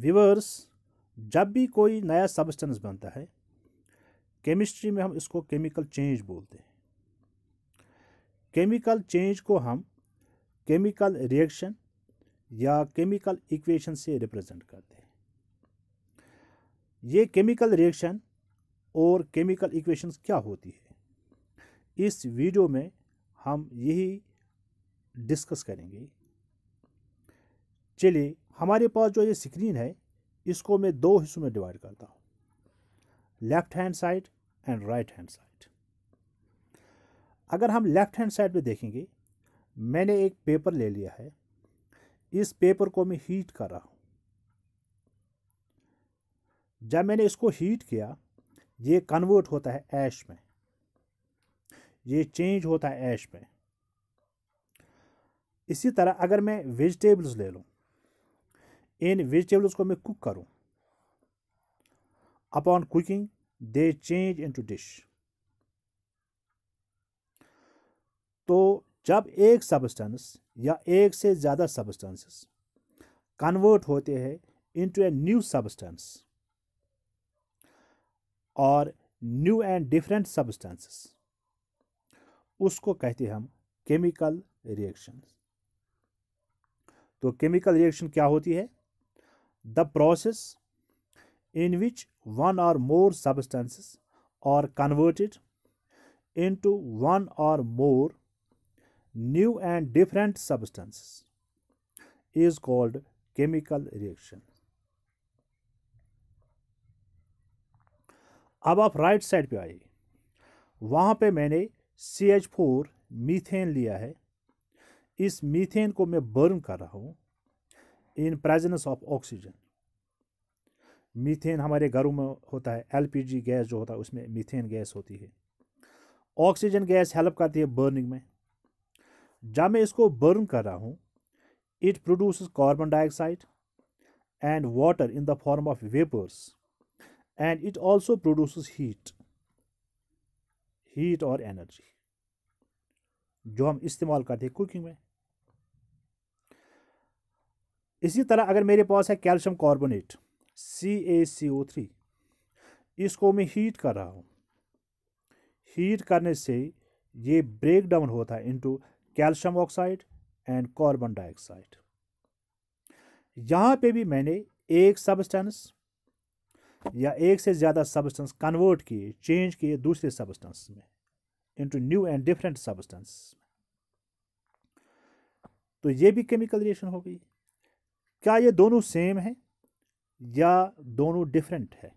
Weavers जब भी कोई नया सब्सटेंस बनता है केमिस्ट्री में हम इसको केमिकल चेंज बोलते हैं केमिकल चेंज को हम केमिकल रिएक्शन या केमिकल इक्वेशन से रिप्रेजेंट करते हैं ये केमिकल रिएक्शन और केमिकल इक्वेशंस क्या होती है इस वीडियो में हम यही डिस्कस करेंगे चलिए हमारे पास जो ये स्क्रीन है इसको मैं दो हिस्सों में डिवाइड करता हूँ left hand side and right hand side अगर हम लेफ्ट हैंड साइड पे देखेंगे मैंने एक पेपर ले लिया है इस पेपर को मैं हीट कर रहा हूँ जब मैंने इसको हीट किया ये कन्वर्ट होता है ऐश में ये चेंज होता है ऐश में इसी तरह अगर मैं वेजिटेबल्स ले लूँ इन वेजिटेबल्स को मैं कुक करूँ upon cooking they change into dish तो जब एक सबस्टेंस या एक से ज़्यादा सबस्टेंसेस कन्वर्ट होते हैं इनटू ए न्यू सबस्टेंस और न्यू एंड डिफरेंट सबस्टेंसेस उसको कहते हैं हम केमिकल रिएक्शन तो केमिकल रिएक्शन क्या होती है the process in which one or more substances are converted into one or more new and different substances is called chemical reaction अब आप राइट साइड पे आइए वहाँ पे मैंने सी एच फोर मीथेन लिया है इस मीथेन को मैं बर्न कर रहा हूँ in presence of oxygen methane हमारे घरों में होता है एलपीजी गैस जो होता है उसमें मीथेन गैस होती है ऑक्सीजन गैस हेल्प करती है बर्निंग में जब मैं इसको बर्न कर रहा हूँ it produce carbon dioxide and water in the form of vapours and it also produce heat heat और एनर्जी जो हम इस्तेमाल करते हैं कुकिंग में इसी तरह अगर मेरे पास है calcium carbonate C A C O three इसको मैं हीट कर रहा हूँ हीट करने से ये ब्रेक डाउन होता है into calcium oxide and carbon dioxide यहाँ पे भी मैंने एक सब्सटेंस या एक से ज़्यादा सब्सटेंस कन्वर्ट किए चेंज किए दूसरे सब्सटेंस में into new and different substance तो ये भी केमिकल रिएक्शन हो गई क्या ये दोनों सेम हैं या दोनों डिफरेंट है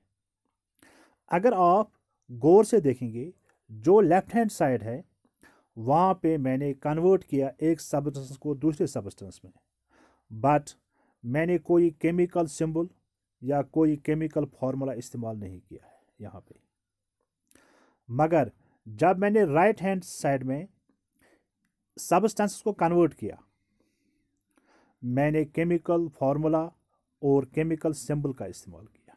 अगर आप गौर से देखेंगे जो लेफ़्ट हैंड साइड है वहाँ पे मैंने कन्वर्ट किया एक सब्सटेंस को दूसरे सब्सटेंस में बट मैंने कोई केमिकल सिंबल या कोई केमिकल फार्मूला इस्तेमाल नहीं किया है यहाँ पे मगर जब मैंने राइट हैंड साइड में सब्सटेंस को कन्वर्ट किया मैंने केमिकल फार्मूला और केमिकल सिंबल का इस्तेमाल किया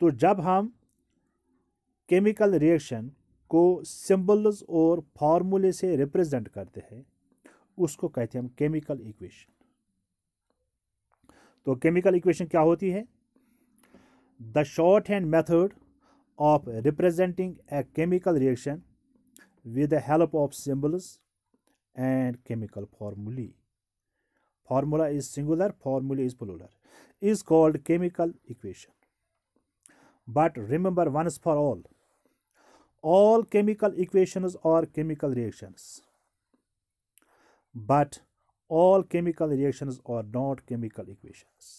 तो जब हम केमिकल रिएक्शन को सिंबल्स और फार्मूले से रिप्रेजेंट करते हैं उसको कहते हैं हम केमिकल इक्वेशन तो केमिकल इक्वेशन क्या होती है the short hand method of representing a chemical reaction with the help of symbols and chemical formulae formula is singular formula is plural is called chemical equation but remember once for all all chemical equations are chemical reactions but all chemical reactions are not chemical equations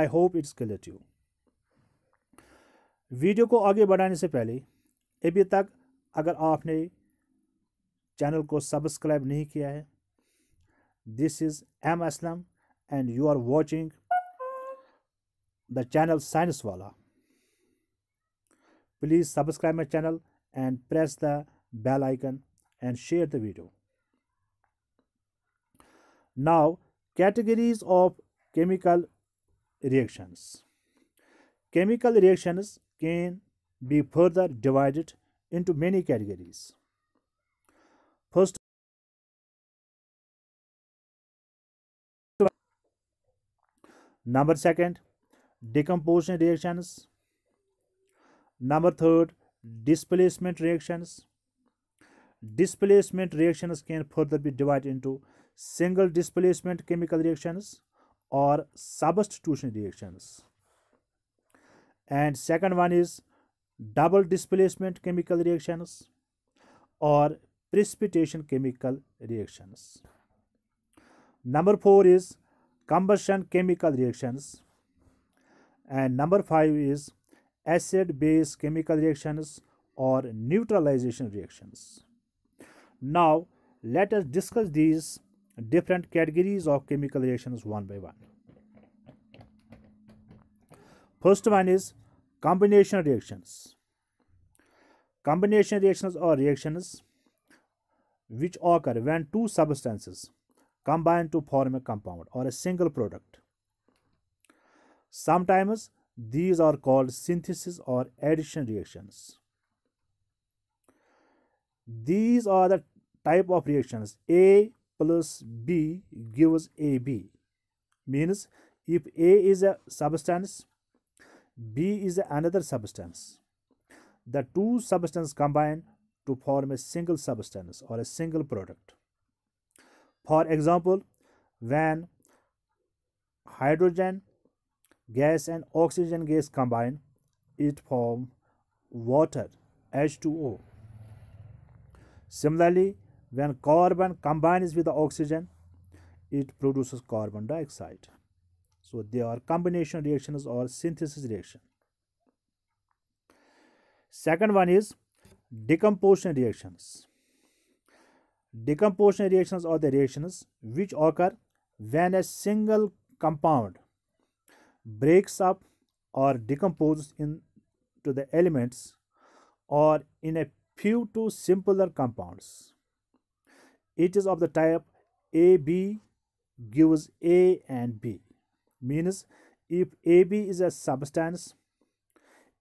i hope it's clear to you video को आगे बढ़ाने से पहले अभी तक अगर आपने channel को सब्सक्राइब नहीं किया है this is M Aslam and you are watching the channel Science Wala. Please subscribe my channel and press the bell icon and share the video. Now categories of chemical reactions. Chemical reactions can be further divided into many categories. Number second, decomposition reactions. Number third, displacement reactions. Displacement reactions can further be divided into single displacement chemical reactions or substitution reactions. And second one is double displacement chemical reactions or precipitation chemical reactions. Number four is combustion chemical reactions and number 5 is acid base chemical reactions or neutralization reactions now let us discuss these different categories of chemical reactions one by one first one is combination reactions combination reactions are reactions which occur when two substances combine to form a compound or a single product. Sometimes these are called synthesis or addition reactions. These are the type of reactions A plus B gives AB means if A is a substance, B is another substance. The two substances combine to form a single substance or a single product. For example, when hydrogen gas and oxygen gas combine, it forms water H2O. Similarly, when carbon combines with the oxygen, it produces carbon dioxide. So they are combination reactions or synthesis reaction. Second one is decomposition reactions. Decomposition reactions are the reactions which occur when a single compound breaks up or decomposes into the elements or in a few to simpler compounds. It is of the type AB gives A and B. Means if AB is a substance,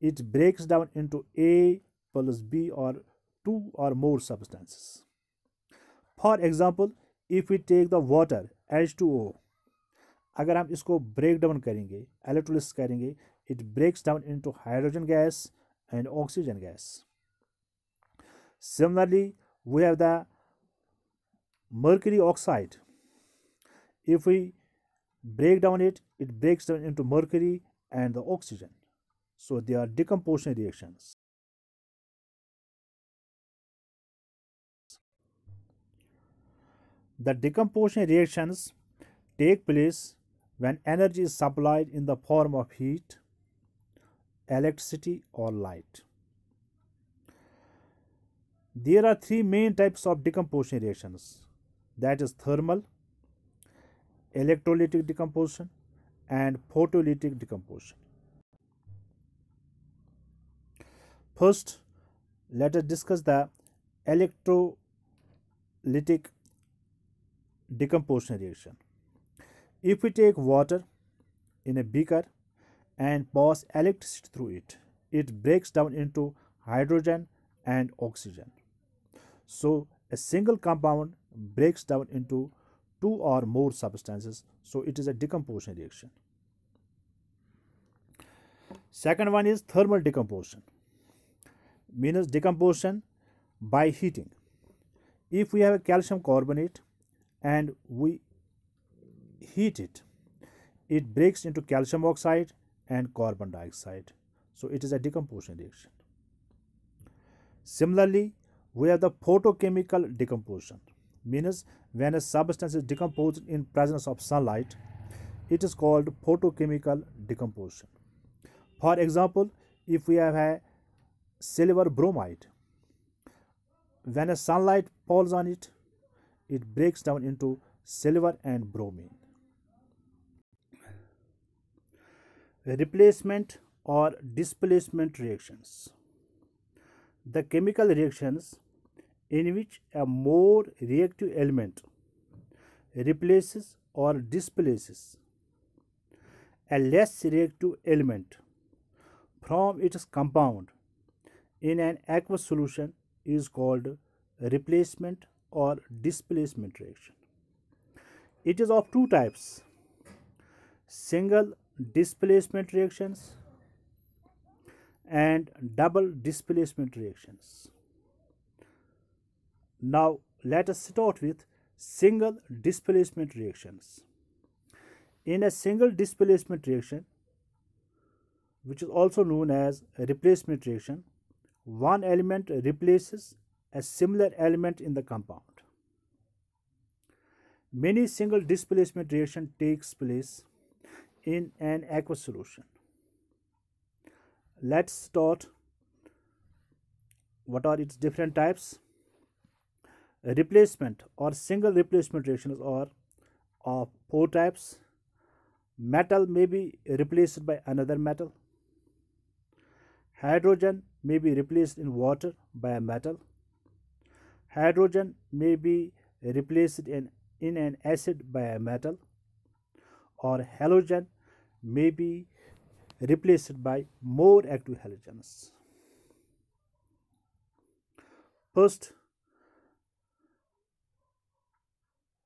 it breaks down into A plus B or two or more substances. For example, if we take the water H two O, अगर हम इसको break down करेंगे electrolysis करेंगे it breaks down into hydrogen gas and oxygen gas. Similarly, we have the mercury oxide. If we break down it, it breaks down into mercury and the oxygen. So they are decomposition reactions. The decomposition reactions take place when energy is supplied in the form of heat, electricity or light. There are three main types of decomposition reactions that is thermal, electrolytic decomposition and photolytic decomposition. First, let us discuss the electrolytic decomposition reaction. If we take water in a beaker and pass electricity through it, it breaks down into hydrogen and oxygen. So a single compound breaks down into two or more substances, so it is a decomposition reaction. Second one is thermal decomposition, means decomposition by heating. If we have a calcium carbonate and we heat it it breaks into calcium oxide and carbon dioxide so it is a decomposition reaction similarly we have the photochemical decomposition means when a substance is decomposed in presence of sunlight it is called photochemical decomposition for example if we have a silver bromide when a sunlight falls on it it breaks down into silver and bromine. Replacement or displacement reactions. The chemical reactions in which a more reactive element replaces or displaces a less reactive element from its compound in an aqueous solution is called replacement or displacement reaction. It is of two types single displacement reactions and double displacement reactions. Now let us start with single displacement reactions. In a single displacement reaction, which is also known as replacement reaction, one element replaces a similar element in the compound. Many single displacement reaction takes place in an aqueous solution. Let's start what are its different types. replacement or single replacement reactions are of four types. Metal may be replaced by another metal. Hydrogen may be replaced in water by a metal. Hydrogen may be replaced in, in an acid by a metal or halogen may be replaced by more active halogens. First,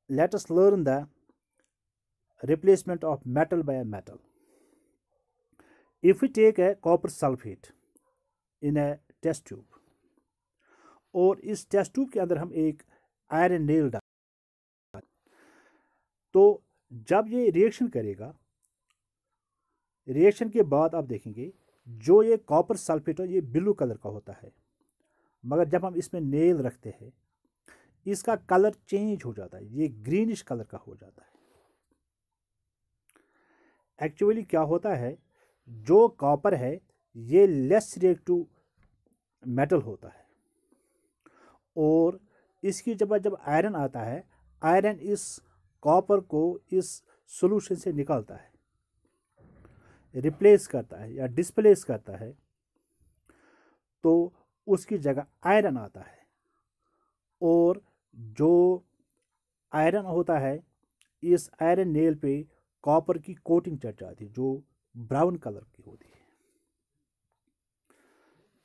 let us learn the replacement of metal by a metal. If we take a copper sulfate in a test tube, और इस test tube के अंदर हम एक iron nail डाल तो जब ये रिएक्शन करेगा रिएक्शन के बाद आप देखेंगे जो ये कॉपर सल्फेट है ये ब्लू कलर का होता है मगर जब हम इसमें नेल रखते हैं इसका कलर चेंज हो जाता है ये ग्रीनिश कलर का हो जाता है एक्चुअली क्या होता है जो कॉपर है ये लेस रिएक्टिव मेटल होता है और इसकी जब जब आयरन आता है आयरन इस कॉपर को इस सॉल्यूशन से निकालता है रिप्लेस करता है या डिस्प्लेस करता है तो उसकी जगह आयरन आता है और जो आयरन होता है इस आयरन नेल पे कॉपर की कोटिंग चढ़ जाती है जो ब्राउन कलर की होती है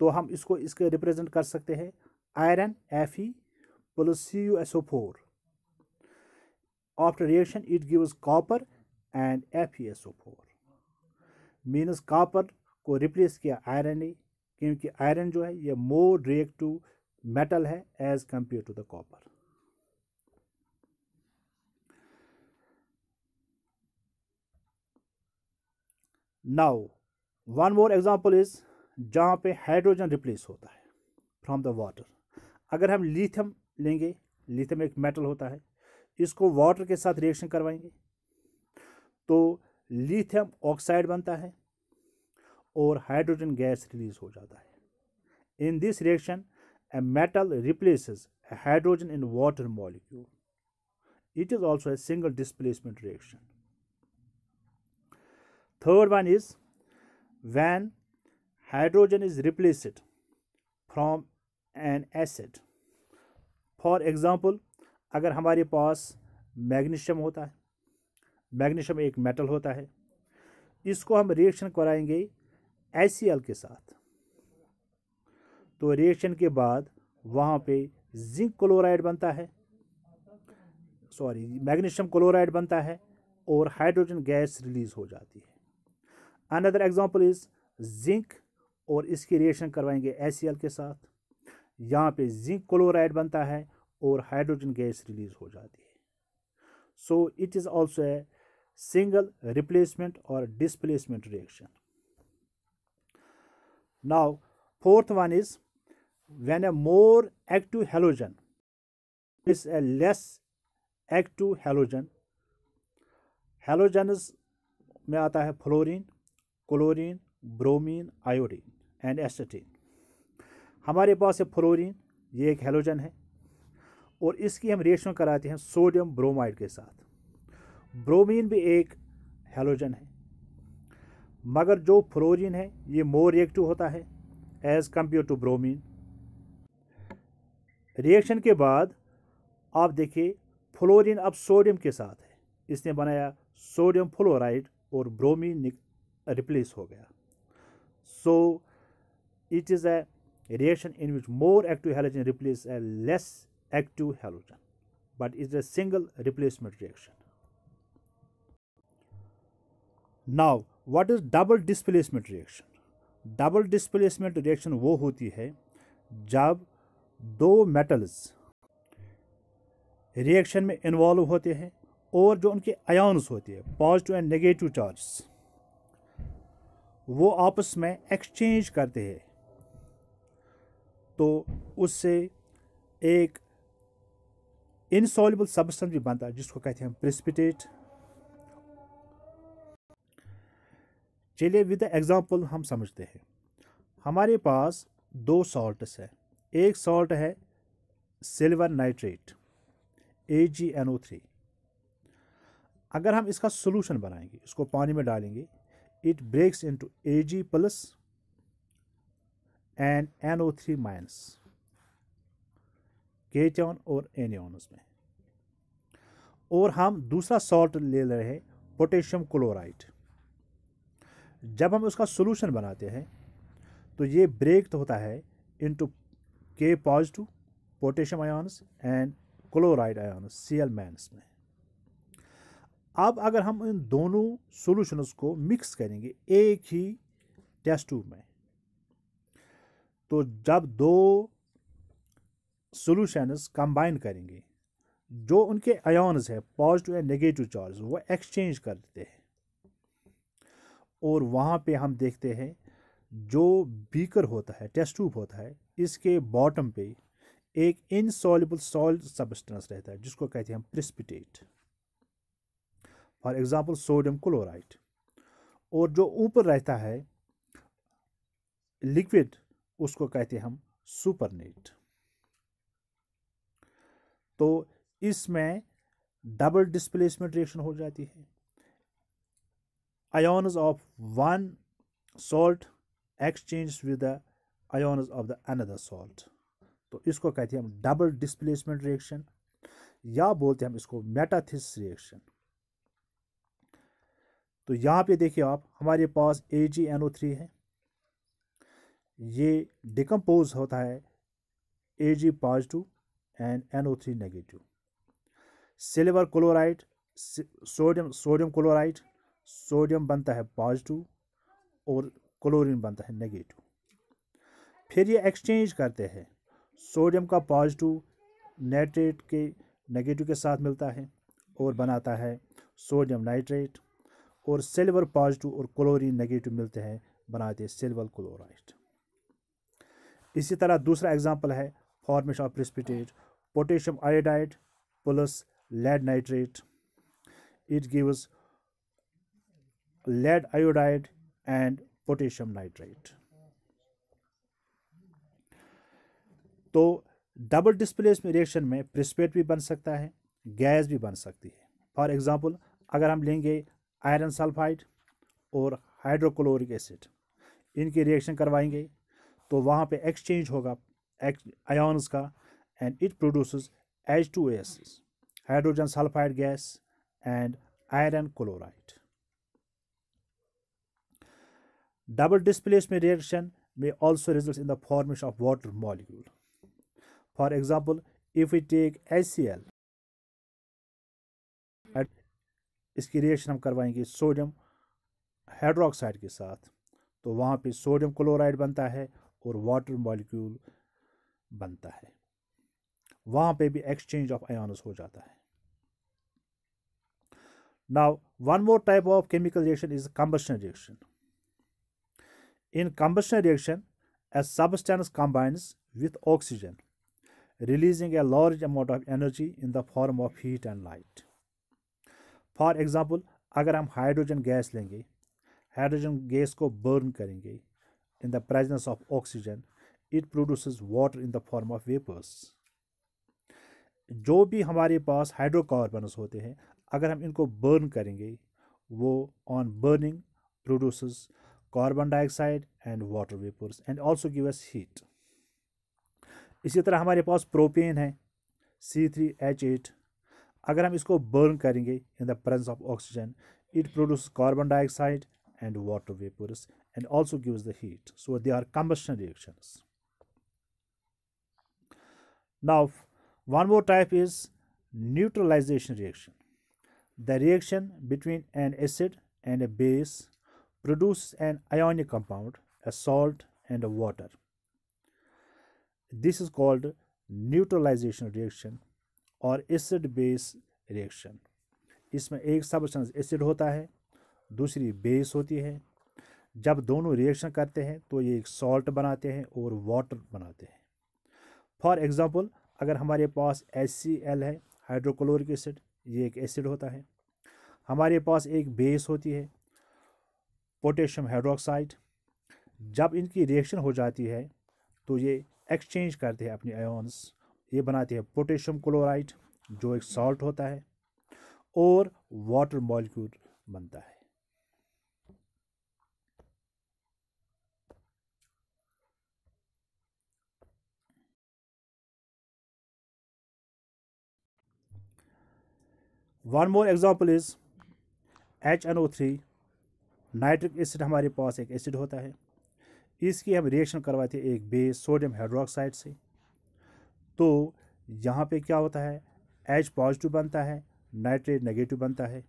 तो हम इसको इसके रिप्रेजेंट कर सकते हैं iron F E plus C U S O four after reaction it CuSO4. After and F E S O four minus copper को रिप्लेस किया आयरन ने क्योंकि आयरन जो है ये मोर रिएक्टिव मेटल है as compare to the copper now one more example is जहाँ पे हाइड्रोजन रिप्लेस होता है फ्रॉम द वाटर अगर हम लिथियम लेंगे लिथियम एक मेटल होता है इसको वाटर के साथ रिएक्शन करवाएंगे तो लिथियम ऑक्साइड बनता है और हाइड्रोजन गैस रिलीज हो जाता है in this reaction a metal replaces hydrogen in water molecule it is also a single displacement reaction third one is when hydrogen is replaced from an acid for example अगर हमारे पास magnesium होता है magnesium एक metal होता है इसको हम reaction कराएंगे एस के साथ तो रिएक्शन के बाद वहाँ पे जिंक क्लोराइड बनता है सॉरी मैग्नीशियम क्लोराइड बनता है और हाइड्रोजन गैस रिलीज़ हो जाती है अनदर एग्जांपल इज़ जिंक और इसकी रिएक्शन करवाएंगे एस के साथ यहाँ पे जिंक क्लोराइड बनता है और हाइड्रोजन गैस रिलीज़ हो जाती है so it is also a single replacement और displacement reaction now fourth one is when a more active halogen is a less active halogen halogen में आता है fluorine chlorine bromine iodine and astatine हमारे पास है फ्लोरिन ये एक halogen है और इसकी हम रिएक्शन कराते हैं सोडियम ब्रोमाइड के साथ ब्रोमीन भी एक हेलोजन है मगर जो फ्लोरिन है ये मोर रिएक्टिव होता है as compare to bromine reaction के बाद आप देखिए फ्लोरिन अब सोडियम के साथ है इसने बनाया सोडियम फ्लोराइड और ब्रोमीन रिप्लेस हो गया so it is a a reaction in which more active halogen replace a less active halogen but is a single replacement reaction. Now what is double displacement reaction? double displacement reaction wo hoti hai jab do metals reaction mein involve hote hain और जो उनके ions होते हैं positive and negative charge वो आपस में exchange करते हैं तो उससे एक इनसॉल्युबल सब्सटेंस भी बनता है जिसको कहते हैं प्रिस्पिटेट चलिए विद एग्ज़ाम्पल हम समझते हैं हमारे पास दो सॉल्ट्स है एक सॉल्ट है silver nitrate A G N O three अगर हम इसका सोलूशन बनाएंगे इसको पानी में डालेंगे it breaks into A G plus and N O three minus cation और एनियॉन्स में और हम दूसरा सॉल्ट ले रहे हैं पोटेशियम क्लोराइड जब हम उसका सोलूशन बनाते हैं तो ये ब्रेक तो होता है into K positive potassium ions and chloride ions C L minus में अब अगर हम इन दोनों सोल्यूशंस को मिक्स करेंगे एक ही टेस्ट ट्यूब में तो जब दो सॉल्यूशंस कंबाइन करेंगे जो उनके अयॉन्स है पॉजिटिव एंड नेगेटिव चार्ज वो एक्सचेंज कर देते हैं और वहाँ पे हम देखते हैं जो बीकर होता है टेस्ट ट्यूब होता है इसके बॉटम पे एक इनसॉल्युबल सॉल्ट सब्सटेंस रहता है जिसको कहते हैं हम precipitate for example sodium chloride और जो ऊपर रहता है लिक्विड उसको कहते हैं हम सुपरनेट तो इसमें डबल डिस्प्लेसमेंट रिएक्शन हो जाती है ions of one salt exchange with the ions of the another salt तो इसको कहते हैं हम डबल डिस्प्लेसमेंट रिएक्शन या बोलते हैं हम इसको मेटाथिस रिएक्शन तो यहाँ पे देखिए आप हमारे पास ए जी एन ओ थ्री है ये डिकम्पोज होता है A G positive and N O three negative silver chloride sodium sodium chloride sodium बनता है पॉजिटिव और क्लोरीन बनता है नेगेटिव फिर ये एक्सचेंज करते हैं सोडियम का पॉजिटिव नाइट्रेट के नेगेटिव के साथ मिलता है और बनाता है सोडियम नाइट्रेट और सिल्वर पॉजिटिव और क्लोरीन नेगेटिव मिलते हैं बनाते हैं सिल्वर क्लोराइड इसी तरह दूसरा एग्जाम्पल है formation of precipitate potassium iodide plus lead nitrate it gives lead iodide and potassium nitrate तो डबल डिस्प्लेसमेंट रिएक्शन में प्रिस्पेट भी बन सकता है गैस भी बन सकती है फॉर एग्ज़ाम्पल अगर हम लेंगे आयरन सल्फाइड और हाइड्रोक्लोरिक एसिड इनकी रिएक्शन करवाएंगे तो वहाँ पे एक्सचेंज होगा आयोन्स का and it produces H two S hydrogen sulphide gas and iron chloride double reaction में also result in the formation of water molecule for example if you take H C L इसकी reaction हम करवाएंगे sodium hydroxide के साथ तो वहाँ पे sodium chloride बनता है और वाटर मॉलिक्यूल बनता है वहाँ पे भी एक्सचेंज ऑफ आयोनस हो जाता है now one more type of chemical reaction is combustion reaction in combustion reaction a substance combines with oxygen releasing a large amount of energy in the form of heat and light for example अगर हम hydrogen gas लेंगे hydrogen gas को burn करेंगे in the presence of oxygen it produces water in the form of vapors जो भी हमारे पास hydrocarbons होते हैं अगर हम इनको बर्न करेंगे वो on burning produces carbon dioxide and water vapours and also give us heat इसी तरह हमारे पास प्रोपेन है सी थ्री एच एट अगर हम इसको बर्न करेंगे in the presence of oxygen it produce carbon dioxide and water vapors and also gives the heat. So they are combustion reactions. Now, one more type is neutralization reaction. The reaction between an acid and a base produces an ionic compound, a salt and a water. This is called neutralization reaction or acid-base reaction. इसमें एक substance acid होता है दूसरी base होती है जब दोनों reaction करते हैं तो ये एक सॉल्ट बनाते हैं और वाटर बनाते हैं फॉर एग्ज़ाम्पल अगर हमारे पास एच है हाइड्रोक्लोरिक एसिड ये एक एसिड होता है हमारे पास एक बेस होती है पोटेशियम हाइड्रोक्साइड जब इनकी रिएक्शन हो जाती है तो ये एक्सचेंज करते हैं अपने आयोन्स ये बनाते हैं पोटेशियम क्लोराइड जो एक सॉल्ट होता है और वाटर मॉलिक्यूल बनता है one more example is H N O three nitric acid हमारे पास एक एसिड होता है इसकी हम रिएक्शन करवाते हैं एक बेस सोडियम हाइड्रोक्साइड से तो यहाँ पे क्या होता है एच पॉजिटिव बनता है नाइट्रेट नेगेटिव बनता है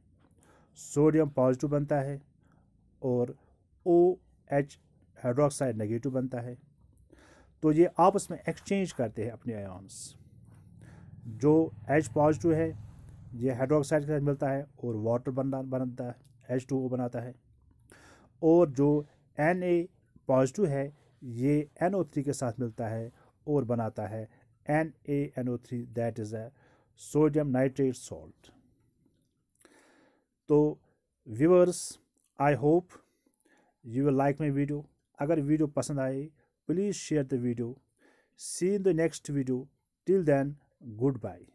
सोडियम पॉजिटिव बनता है और ओ एच हाइड्रोक्साइड नेगेटिव बनता है तो ये आपस में एक्सचेंज करते हैं अपने आयॉन्स जो एच पॉजिटिव है ये हाइड्रोक्साइड के साथ मिलता है और वाटर बनना बनता है एच टू ओ बनाता है और जो एन ए पॉजिटिव है ये एन ओ थ्री के साथ मिलता है और बनाता है N A N O three that is a sodium nitrate salt तो viewers I hope you will like my video अगर वीडियो पसंद आए please share the video see in the next video till then good by